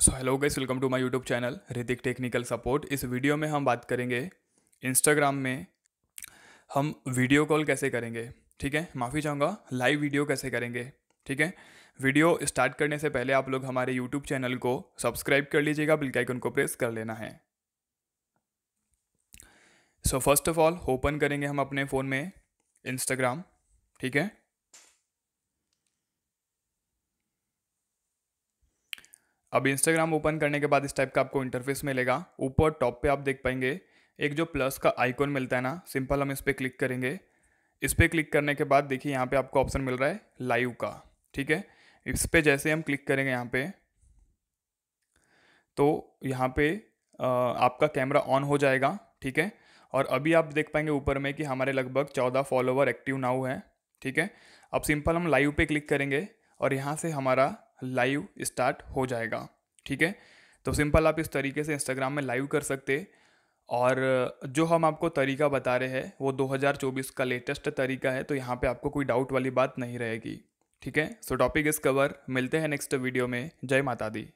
so hello guys welcome to my YouTube channel Hritik technical support इस video में हम बात करेंगे इंस्टाग्राम में हम वीडियो कॉल कैसे करेंगे ठीक है माफ़ी चाहूँगा लाइव वीडियो कैसे करेंगे ठीक है वीडियो स्टार्ट करने से पहले आप लोग हमारे यूट्यूब चैनल को सब्सक्राइब कर लीजिएगा बिल आइकन को प्रेस कर लेना है so first of all open करेंगे हम अपने फ़ोन में इंस्टाग्राम ठीक है अब इंस्टाग्राम ओपन करने के बाद इस टाइप का आपको इंटरफेस मिलेगा ऊपर टॉप पे आप देख पाएंगे एक जो प्लस का आइकॉन मिलता है ना सिंपल हम इस पर क्लिक करेंगे इस पर क्लिक करने के बाद देखिए यहाँ पे आपको ऑप्शन मिल रहा है लाइव का ठीक है इस पर जैसे हम क्लिक करेंगे यहाँ पे तो यहाँ पे आपका कैमरा ऑन हो जाएगा ठीक है और अभी आप देख पाएंगे ऊपर में कि हमारे लगभग चौदह फॉलोवर एक्टिव नाउ हैं ठीक है अब सिंपल हम लाइव पे क्लिक करेंगे और यहाँ से हमारा लाइव स्टार्ट हो जाएगा ठीक है तो सिंपल आप इस तरीके से इंस्टाग्राम में लाइव कर सकते और जो हम आपको तरीका बता रहे हैं वो 2024 का लेटेस्ट तरीका है तो यहाँ पे आपको कोई डाउट वाली बात नहीं रहेगी ठीक है सो टॉपिक इस कवर मिलते हैं नेक्स्ट वीडियो में जय माता दी